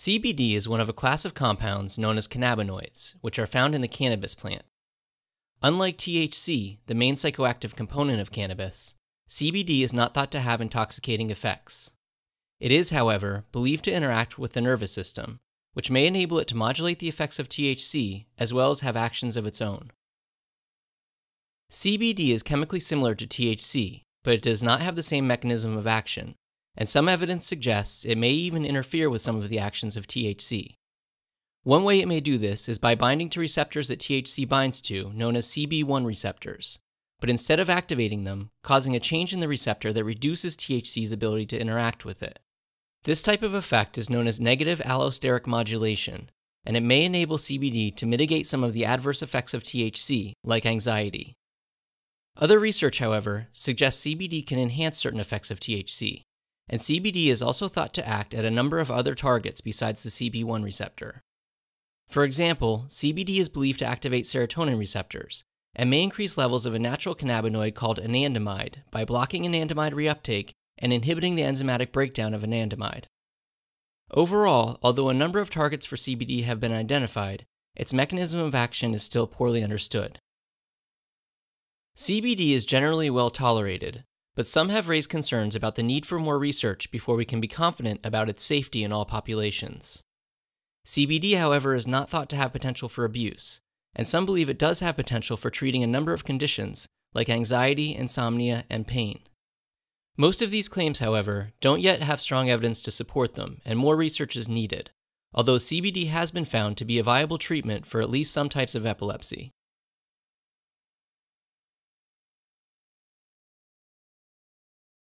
CBD is one of a class of compounds known as cannabinoids, which are found in the cannabis plant. Unlike THC, the main psychoactive component of cannabis, CBD is not thought to have intoxicating effects. It is, however, believed to interact with the nervous system, which may enable it to modulate the effects of THC as well as have actions of its own. CBD is chemically similar to THC, but it does not have the same mechanism of action, and some evidence suggests it may even interfere with some of the actions of THC. One way it may do this is by binding to receptors that THC binds to, known as CB1 receptors, but instead of activating them, causing a change in the receptor that reduces THC's ability to interact with it. This type of effect is known as negative allosteric modulation, and it may enable CBD to mitigate some of the adverse effects of THC, like anxiety. Other research, however, suggests CBD can enhance certain effects of THC, and CBD is also thought to act at a number of other targets besides the CB1 receptor. For example, CBD is believed to activate serotonin receptors and may increase levels of a natural cannabinoid called anandamide by blocking anandamide reuptake and inhibiting the enzymatic breakdown of anandamide. Overall, although a number of targets for CBD have been identified, its mechanism of action is still poorly understood. CBD is generally well tolerated, but some have raised concerns about the need for more research before we can be confident about its safety in all populations. CBD, however, is not thought to have potential for abuse, and some believe it does have potential for treating a number of conditions like anxiety, insomnia, and pain. Most of these claims, however, don't yet have strong evidence to support them, and more research is needed, although CBD has been found to be a viable treatment for at least some types of epilepsy.